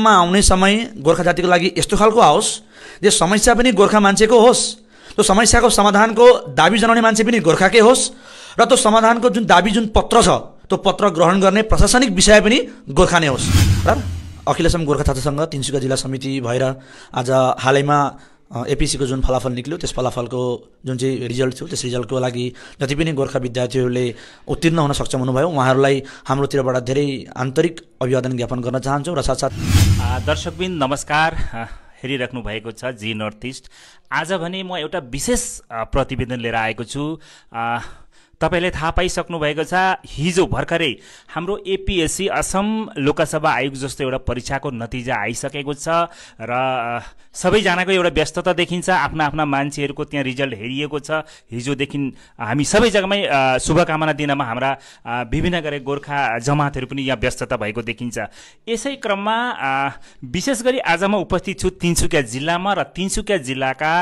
मा आउने समय गोर्खा जातिको लागि यस्तो खालको आओस् जे समस्या पनि गोर्खा मान्छेको होस् त्यो समस्याको समाधानको दाबी जनाउने मान्छे पनि गोर्खाकै होस् र त्यो समाधानको जुन दाबी जुन पत्र छ त्यो पत्र ग्रहण गर्ने प्रशासनिक विषय पनि गोर्खा नै होस् र अखिलेसम्म गोर्खा छात्रसँग तिनसुका जिल्ला समिति भएर आज हालैमा एपिसीको जुन फलाफल निक्ल्यो त्यस फलाफलको जुन चाहिँ रिजल्ट थियो त्यस रिजल्टको लागि जति पनि गोर्खा विद्यार्थीहरूले उत्तीर्ण हुन सक्षम हुनुभयो उहाँहरूलाई हाम्रोतिरबाट धेरै आन्तरिक अभिवादन ज्ञापन गर्न चाहन्छौँ र साथसाथ दर्शकबिन नमस्कार हेरिराख्नु भएको छ जी नर्थ इस्ट आज भने म एउटा विशेष प्रतिवेदन लिएर आएको छु तपाईँले थाहा पाइसक्नु भएको छ हिजो भर्खरै हाम्रो एपिएससी असम लोकसभा आयोग जस्तो एउटा परीक्षाको नतिजा आइसकेको छ र सबैजनाको एउटा व्यस्तता देखिन्छ आफ्ना आफ्ना मान्छेहरूको त्यहाँ रिजल्ट हेरिएको छ हिजोदेखि हामी सबै जग्गामै शुभकामना दिनमा हाम्रा विभिन्न गरे गोर्खा जमातहरू पनि यहाँ व्यस्तता भएको देखिन्छ यसै क्रममा विशेष गरी आज म उपस्थित छु तिनसुकिया जिल्लामा र तिनसुकिया जिल्लाका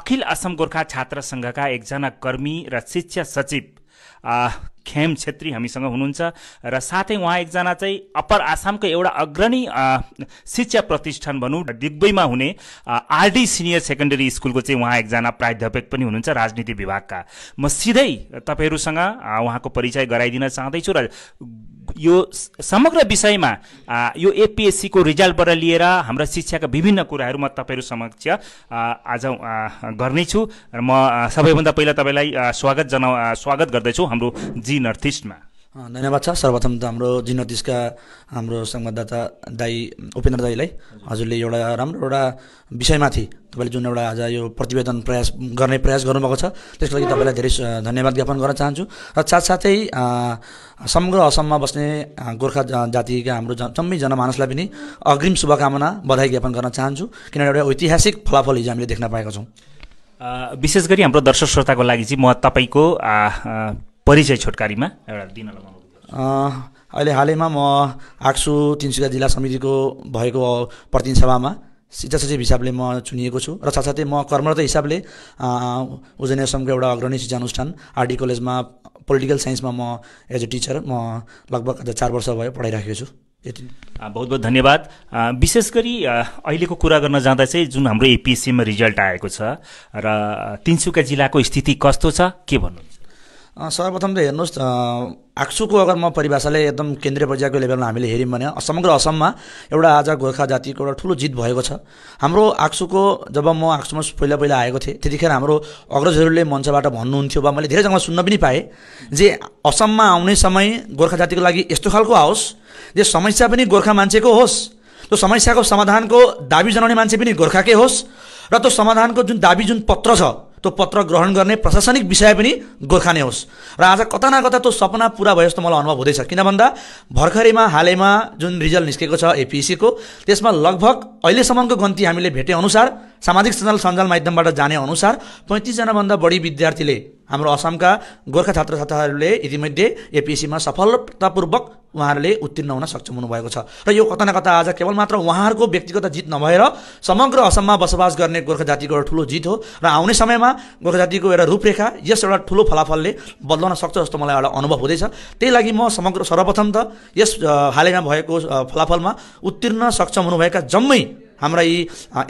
अखिल असम गोर्खा छात्र सङ्घका एकजना कर्मी र शिक्षा सचिव खेम छेत्री हामीसँग हुनुहुन्छ र साथै उहाँ एकजना चाहिँ अप्पर आसामको एउटा अग्रणी शिक्षा प्रतिष्ठान भनौँ डिग्बईमा हुने आरडी सिनियर सेकेन्डरी स्कुलको चाहिँ उहाँ एकजना प्राध्यापक पनि हुनुहुन्छ राजनीति विभागका म सिधै तपाईँहरूसँग उहाँको परिचय गराइदिन चाहँदैछु र यो समग्र विषयमा यो एपिएससीको रिजल्टबाट लिएर हाम्रो शिक्षाका विभिन्न कुराहरू म तपाईँहरू समक्ष आज गर्नेछु र म सबैभन्दा पहिला तपाईँलाई स्वागत जना स्वागत गर्दैछु हाम्रो जी नर्थ इस्टमा धन्यवाद छ सर्वप्रथम त हाम्रो जिनोतिसका हाम्रो संवाददाता दाई उपेन्द्र दाईलाई हजुरले एउटा राम्रो एउटा विषयमाथि तपाईँले जुन एउटा आज यो प्रतिवेदन प्रयास गर्ने प्रयास गर्नुभएको छ त्यसको लागि तपाईँलाई धेरै धन्यवाद ज्ञापन गर्न चाहन्छु र साथसाथै समग्र असममा बस्ने गोर्खा जातिका हाम्रो जम्मै जनमानसलाई पनि अग्रिम शुभकामना बधाई ज्ञापन गर्न चाहन्छु किनभने एउटा ऐतिहासिक फलाफल हिजो हामीले देख्न पाएका छौँ विशेष गरी हाम्रो दर्शक श्रोताको लागि चाहिँ म तपाईँको परिचय छोटकारीमा एउटा दिन लगाउनु अहिले हालैमा म आक्सु तिनसुका जिल्ला समितिको भएको प्रतिनिधि सभामा शिक्षा सचिव हिसाबले म चुनिएको छु र साथसाथै म कर्मरत हिसाबले उजनेसमको एउटा अग्रणी शिक्षा अनुष्ठान आरडी कलेजमा पोलिटिकल साइन्समा म एज अ टिचर म लगभग चार वर्ष भयो पढाइराखेको छु यति बहुत बहुत धन्यवाद विशेष गरी अहिलेको कुरा गर्न जाँदा चाहिँ जुन हाम्रो एपिएससीमा रिजल्ट आएको छ र तिनसुका जिल्लाको स्थिति कस्तो छ के भन्नु सर्वप्रथम त हेर्नुहोस् आक्सुको अगर म परिभाषाले एकदम केन्द्रीय पर्यायको लेभलमा हामीले हेऱ्यौँ भने समग्र असममा एउटा आज गोर्खा जातिको एउटा ठुलो जित भएको छ हाम्रो आक्सुको जब म आक्सुमा पहिला पहिला आएको थिएँ त्यतिखेर हाम्रो अग्रजहरूले मञ्चबाट भन्नुहुन्थ्यो वा मैले धेरै जग्गामा सुन्न पनि पाएँ जे असममा आउने समय गोर्खा जातिको लागि यस्तो खालको आओस् जे समस्या पनि गोर्खा मान्छेको होस् त्यो समस्याको समाधानको दाबी जनाउने मान्छे पनि गोर्खाकै होस् र त्यो समाधानको जुन दाबी जुन पत्र छ त्यो पत्र ग्रहण गर्ने प्रशासनिक विषय पनि गोर्खाने होस् र आज कता न कता त्यो सपना पुरा भयो जस्तो मलाई अनुभव हुँदैछ किन भन्दा भर्खरैमा हालैमा जुन रिजल्ट निस्केको छ एपिएससीको त्यसमा लगभग अहिलेसम्मको गन्ती हामीले भेटे अनुसार सामाजिक सञ्जाल सञ्जाल माध्यमबाट जाने अनुसार पैँतिसजनाभन्दा बढी विद्यार्थीले हाम्रो असमका गोर्खा छात्र छात्राहरूले यतिमध्ये एपिएससीमा सफलतापूर्वक उहाँहरूले उत्तीर्ण हुन सक्षम हुनुभएको छ र यो कता न कता आज केवल मात्र उहाँहरूको व्यक्तिगत जित नभएर समग्र असममा बसोबास गर्ने गोर्खा जातिको एउटा ठुलो जित हो र आउने समयमा गोर्खा जातिको एउटा रूपरेखा यस एउटा ठुलो फलाफलले बदलाउन सक्छ जस्तो मलाई एउटा अनुभव हुँदैछ त्यही लागि म समग्र सर्वप्रथम त यस हालैमा भएको फलाफलमा उत्तीर्ण सक्षम हुनुभएका जम्मै हाम्रा यी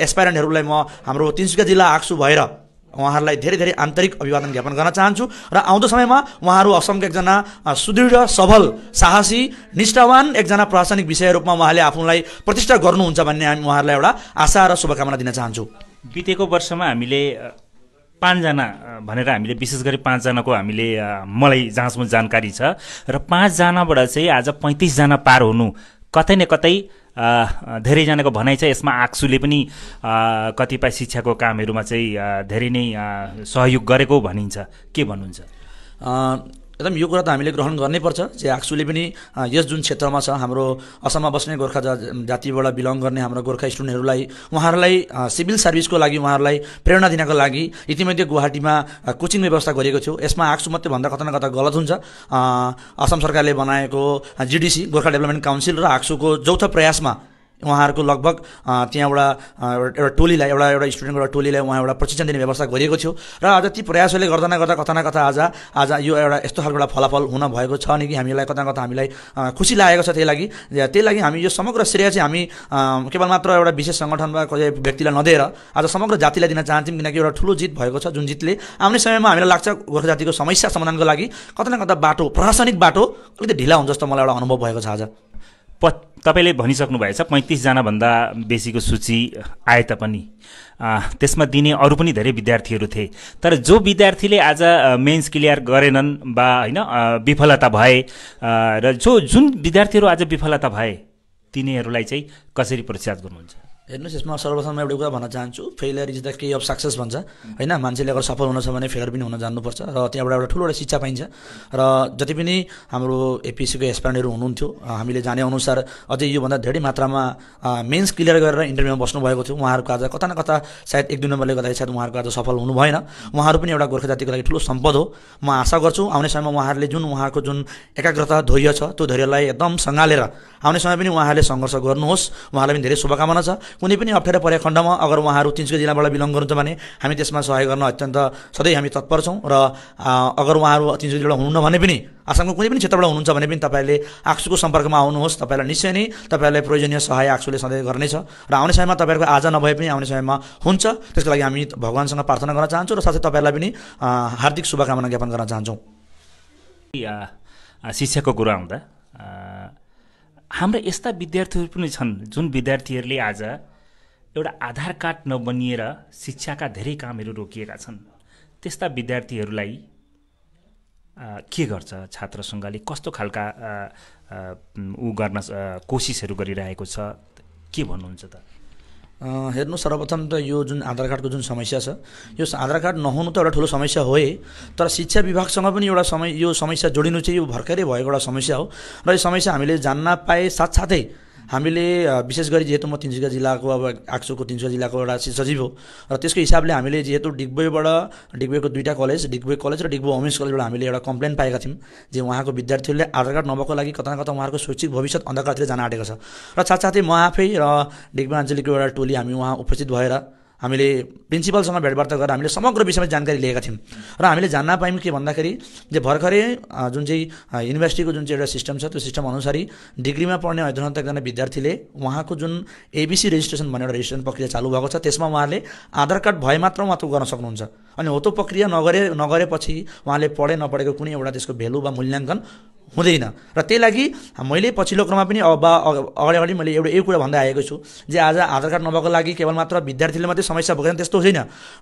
एसपाइरेन्टहरूलाई म हाम्रो तिनसुकिया जिल्ला आक्सु भएर उहाँहरूलाई धेरै धेरै आन्तरिक अभिवादन ज्ञापन गर्न चाहन्छु र आउँदो समयमा उहाँहरू असमका एकजना सुदृढ सबल साहसी निष्ठावान एकजना प्रशासनिक विषय रूपमा उहाँले आफूलाई प्रतिष्ठा गर्नुहुन्छ भन्ने हामी उहाँहरूलाई एउटा आशा र शुभकामना दिन चाहन्छु बितेको वर्षमा हामीले पाँचजना भनेर हामीले विशेष गरी पाँचजनाको हामीले मलाई जहाँसम्म जानकारी छ र पाँचजनाबाट चाहिँ आज पैँतिसजना पार हुनु कतै न कतै धेरैजनाको भनाइ छ यसमा आक्सुले पनि कतिपय शिक्षाको कामहरूमा चाहिँ धेरै नै सहयोग गरेको भनिन्छ के भन्नुहुन्छ एकदम यो कुरा त हामीले ग्रहण गर्नैपर्छ जे आक्सुले पनि यस जुन क्षेत्रमा छ हाम्रो असममा बस्ने गोर्खा जा जातिबाट बिलङ गर्ने हाम्रो गोर्खा स्टुडेन्टहरूलाई उहाँहरूलाई सिभिल सर्भिसको लागि उहाँहरूलाई प्रेरणा दिनको लागि इतिमध्ये गुवाहाटीमा कोचिङ व्यवस्था गरिएको थियो यसमा आक्सु मात्रै भन्दा कता न कता गलत हुन्छ असम सरकारले बनाएको जिडिसी गोर्खा डेभलपमेन्ट काउन्सिल र आक्सुको जौथ प्रयासमा उहाँहरूको लगभग त्यहाँ एउटा एउटा टोलीलाई एउटा एउटा स्टुडेन्टको एउटा टोलीलाई उहाँ एउटा प्रशिक्षण दिने व्यवस्था गरिएको थियो र आज ती प्रयासहरूले गर्दा नगर्दा कथा न कथा आज आज यो एउटा यस्तो खालको एउटा फलाफल हुन भएको छ नि कि हामीलाई कता कता हामीलाई खुसी लागेको छ त्यही लागि त्यही लागि हामी यो समग्र श्रेय चाहिँ हामी केवल मात्र एउटा विशेष सङ्गठन वा कहिले व्यक्तिलाई नदिएर आज समग्र जातिलाई दिन चाहन्छौँ किनकि एउटा ठुलो जित भएको छ जुन जितले आउने समयमा हामीलाई लाग्छ गोर्खा जातिको समस्या समाधानको लागि कता न कता बाटो प्रशासनिक बाटो अलिकति ढिला हुन्छ जस्तो मलाई एउटा अनुभव भएको छ आज प तपाईँले भनिसक्नुभएछ पैँतिसजनाभन्दा बेसीको सूची आए तापनि त्यसमा दिने अरू पनि धेरै विद्यार्थीहरू थिए तर जो विद्यार्थीले आज मेन्स क्लियर गरेनन् वा होइन विफलता भए र जो जुन विद्यार्थीहरू आज विफलता भए तिनीहरूलाई चाहिँ कसरी प्रोत्साहित गर्नुहुन्छ हेर्नुहोस् यसमा सर्वप्रथम एउटा कुरा भन्न चाहन्छु failure is the key of success भन्छ होइन मान्छेले अगर सफल हुन छ भने फेलियर पनि हुन जान्नुपर्छ र त्यहाँबाट एउटा ठुलो एउटा शिक्षा पाइन्छ र जति पनि हाम्रो एपिएससीको एसपान्डहरू हुनुहुन्थ्यो हामीले जाने अनुसार अझै योभन्दा धेरै मात्रामा मेन्स क्लियर गरेर इन्टरभ्यूमा बस्नुभएको थियो उहाँहरूको आज कता न कता सायद एक दुई नम्बरले गर्दाखेरि सायद उहाँहरूको आज सफल हुनु भएन उहाँहरू पनि एउटा गोर्खा जातिको लागि ठुलो सम्पद हो म आशा गर्छु आउने समयमा उहाँहरूले जुन उहाँको जुन एकाग्रता धैर्य छ त्यो धैर्यलाई एकदम सँगालेर आउने समय पनि उहाँहरूले सङ्घर्ष गर्नुहोस् उहाँलाई पनि धेरै शुभकामना छ कुनै पनि अप्ठ्यारो परेको खण्डमा अगर उहाँहरू तिनसुकै जिल्लाबाट बिलङ गर्नुहुन्छ भने हामी त्यसमा सहयोग गर्न अत्यन्त सधैँ हामी तत्पर छौँ र अगर उहाँहरू तिनसुकै जिल्लाबाट हुनुहुन्न भने पनि आसामको कुनै पनि क्षेत्रबाट हुनुहुन्छ भने पनि तपाईँले आक्सुको सम्पर्कमा आउनुहोस् तपाईँलाई निश्चय नै तपाईँलाई प्रयोजनीय सहाय आक्सुले सधैँ गर्नेछ र आउने समयमा तपाईँहरूको आज नभए पनि आउने समयमा हुन्छ त्यसको लागि हामी भगवान्सँग प्रार्थना गर्न चाहन्छौँ र साथै तपाईँहरूलाई पनि हार्दिक शुभकामना ज्ञापन गर्न चाहन्छौँ शिक्षाको कुरा आउँदा हाम्रा यस्ता विद्यार्थीहरू पनि छन् जुन विद्यार्थीहरूले आज एउटा आधार कार्ड नबनिएर शिक्षाका धेरै कामहरू रोकिएका छन् त्यस्ता विद्यार्थीहरूलाई के गर्छ छात्र सङ्घले कस्तो खालका ऊ गर्न कोसिसहरू गरिरहेको छ के भन्नुहुन्छ त हेर्नु सर्वप्रथम त यो जुन आधार कार्डको जुन समस्या छ यो आधार कार्ड नहुनु त एउटा ठुलो समस्या हो तर शिक्षा विभागसँग पनि एउटा समय यो समस्या जोडिनु चाहिँ यो भर्खरै भएको एउटा समस्या हो र यो समस्या हामीले जान्न पाए साथसाथै हामीले विशेष गरी जिहेतु म तिनसुकिया जिल्लाको अब आक्सोको तिनसुकिया जिल्लाको एउटा सचिव हो र त्यसको हिसाबले हामीले जिहेतु डिग्बेबाट डिग्बेको दुईवटा कलेज डिग्बे कलेज र डिग्बो वोमेन्स कलेजबाट हामीले एउटा कम्प्लेन पाएका थियौँ जे उहाँको विद्यार्थीहरूले आधार कार्ड नभएको लागि कता न कता उहाँहरूको शैक्षिक भविष्य अन्धकारतिर जान आँटेको छ र साथसाथै म आफै र डिग्बे आञ्चलिकको एउटा टोली हामी उहाँ उपस्थित भएर हामीले प्रिन्सिपलसँग भेटवार्ता गरेर हामीले समग्र विषयमा जानकारी लिएका थियौँ र हामीले जान्न पायौँ के भन्दाखेरि जे भर्खरै जुन चाहिँ युनिभर्सिटीको जुन चाहिँ एउटा सिस्टम छ त्यो सिस्टम अनुसार डिग्रीमा पढ्ने अध्ययनरत एकजना विद्यार्थीले उहाँको जुन एबिसी रेजिस्ट्रेसन भन्ने एउटा रेजिस्ट्रेसन प्रक्रिया चालु भएको छ त्यसमा उहाँले आधार कार्ड भए मात्र उहाँ गर्न सक्नुहुन्छ अनि हो त्यो प्रक्रिया नगरे नगरेपछि उहाँले पढे नपढेको कुनै एउटा त्यसको भेल्यु वा मूल्याङ्कन हुँदैन र त्यही लागि मैले पछिल्लो क्रममा पनि अब अगाडि अगाडि मैले एउटा एउटा कुरा भन्दै आएको छु जे आज आधार कार्ड नभएको लागि केवल मात्र विद्यार्थीले मात्रै समस्या भोग्दैन त्यस्तो छैन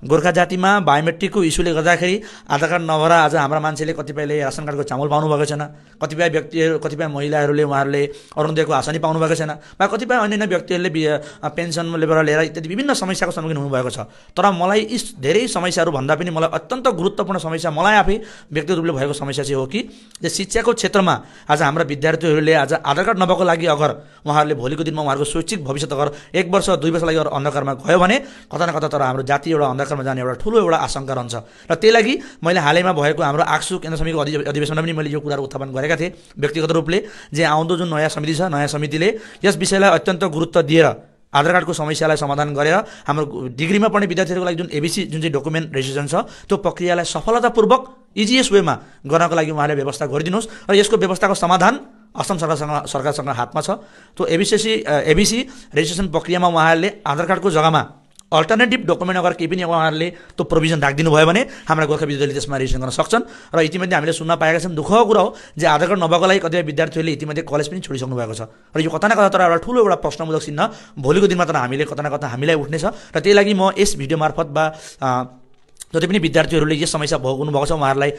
गोर्खा जातिमा बायोमेट्रिकको इस्युले गर्दाखेरि आधार कार्ड नभएर आज हाम्रा मान्छेले कतिपयले रासन कार्डको चामल पाउनु भएको छैन कतिपय व्यक्तिहरू कतिपय महिलाहरूले उहाँहरूले अरुणोदयको हासनी पाउनुभएको छैन वा कतिपय अन्य अन्य व्यक्तिहरूले पेन्सन लिएर इत्यादि विभिन्न समस्याको सम्मुखीन हुनुभएको छ तर मलाई यी धेरै समस्याहरू भन्दा पनि मलाई अत्यन्त गुरुत्वपूर्ण समस्या मलाई आफै व्यक्तिगत रूपले भएको समस्या चाहिँ हो कि शिक्षाको क्षेत्र क्षेत्रमा आज हाम्रा विद्यार्थीहरूले आज आधार कार्ड नभएको लागि अगर उहाँहरूले भोलिको दिनमा उहाँहरूको स्वैच्छिक भविष्य अगर एक वर्ष दुई वर्ष लागि अगर अन्धकारमा गयो भने कता न कता तर हाम्रो जाति एउटा अन्धकारमा जाने एउटा ठुलो एउटा आशंका रहन्छ र त्यही लागि मैले हालैमा भएको हाम्रो आक्सु केन्द्र समितिको अधिवेशनमा पनि मैले यो कुराहरू उत्थापन गरेका थिएँ व्यक्तिगत रूपले जे आउँदो जुन नयाँ समिति छ नयाँ समितिले यस विषयलाई अत्यन्त गुरुत्व दिएर आधार कार्डको समस्यालाई समाधान गरेर हाम्रो डिग्रीमा पढ्ने विद्यार्थीहरूको लागि जुन एबिसी जुन चाहिँ डकुमेन्ट रेजिस्ट्रेसन छ त्यो प्रक्रियालाई सफलतापूर्वक इजिएस्ट e वेमा गर्नको लागि उहाँले व्यवस्था गरिदिनुहोस् र यसको व्यवस्थाको समाधान असम सरकारसँग सरकारसँग हातमा छ त्यो एबिसिसी एबिसी रेजिस्ट्रेसन प्रक्रियामा उहाँहरूले आधार कार्डको जग्गामा अल्टरनेटिभ डकुमेन्ट अगर केही पनि उहाँहरूले त्यो प्रोभिजन राखिदिनु भयो भने हाम्रा गोर्खा विद्यालयले त्यसमा रेजिस्ट्रेसन गर्न सक्छन् र इतिमध्ये हामीले सुन्न पाएका छौँ दुःखको कुरा हो जे आधार कार्ड नभएको लागि कतिपय विद्यार्थीहरूले इतिमध्ये कलेज पनि छोडिसक्नु भएको छ र यो कता न कता तर एउटा ठुलो एउटा प्रश्नमूलक चिन्ह भोलिको दिनमा तर हामीले कता न कता हामीलाई उठ्नेछ र त्यही लागि म यस भिडियो मार्फत वा जति पनि विद्यार्थीहरूले यस समस्या हुनुभएको छ उहाँहरूलाई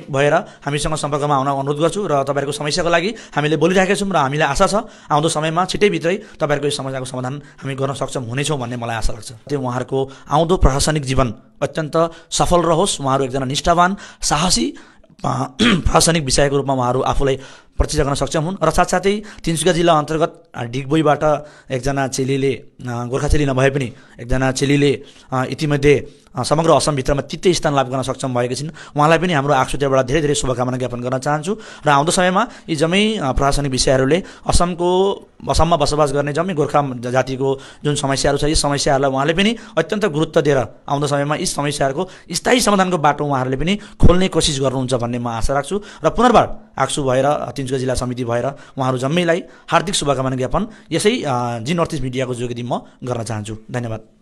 एक भएर हामीसँग सम्पर्कमा आउन अनुरोध गर्छु र तपाईँहरूको समस्याको लागि हामीले बोलिरहेका छौँ र हामीलाई आशा छ आउँदो समयमा भित्रै तपाईँहरूको यो समस्याको समाधान हामी गर्न सक्षम हुनेछौँ भन्ने मलाई आशा लाग्छ त्यो उहाँहरूको आउँदो प्रशासनिक जीवन अत्यन्त सफल रहोस् उहाँहरू एकजना निष्ठावान साहसी प्रशासनिक विषयको रूपमा उहाँहरू आफूलाई प्रतिष्ठा गर्न सक्षम हुन् र साथसाथै तिनसुकिया जिल्ला अन्तर्गत डिगबोईबाट एकजना चेलीले गोर्खा चेली नभए पनि एकजना चेलीले यतिमध्ये समग्र असमभित्रमा तित्तै स्थान लाभ गर्न सक्षम भएका छिन् उहाँलाई पनि हाम्रो आक्षुतिबाट धेरै धेरै शुभकामना ज्ञापन गर्न चाहन्छु र आउँदो समयमा यी जम्मै प्रशासनिक विषयहरूले असमको असममा बसोबास गर्ने जम्मै गोर्खा जातिको जुन समस्याहरू छ यी समस्याहरूलाई उहाँले पनि अत्यन्त गुरुत्व दिएर आउँदो समयमा यी समस्याहरूको स्थायी समाधानको बाटो उहाँहरूले पनि खोल्ने कोसिस गर्नुहुन्छ भन्ने म आशा राख्छु र पुनर्वार आक्सु भएर तिन तिनचुका जिल्ला समिति भएर उहाँहरू जम्मैलाई हार्दिक शुभकामना ज्ञापन यसै जी नर्थ इस्ट मिडियाको जोगिँदै म गर्न चाहन्छु धन्यवाद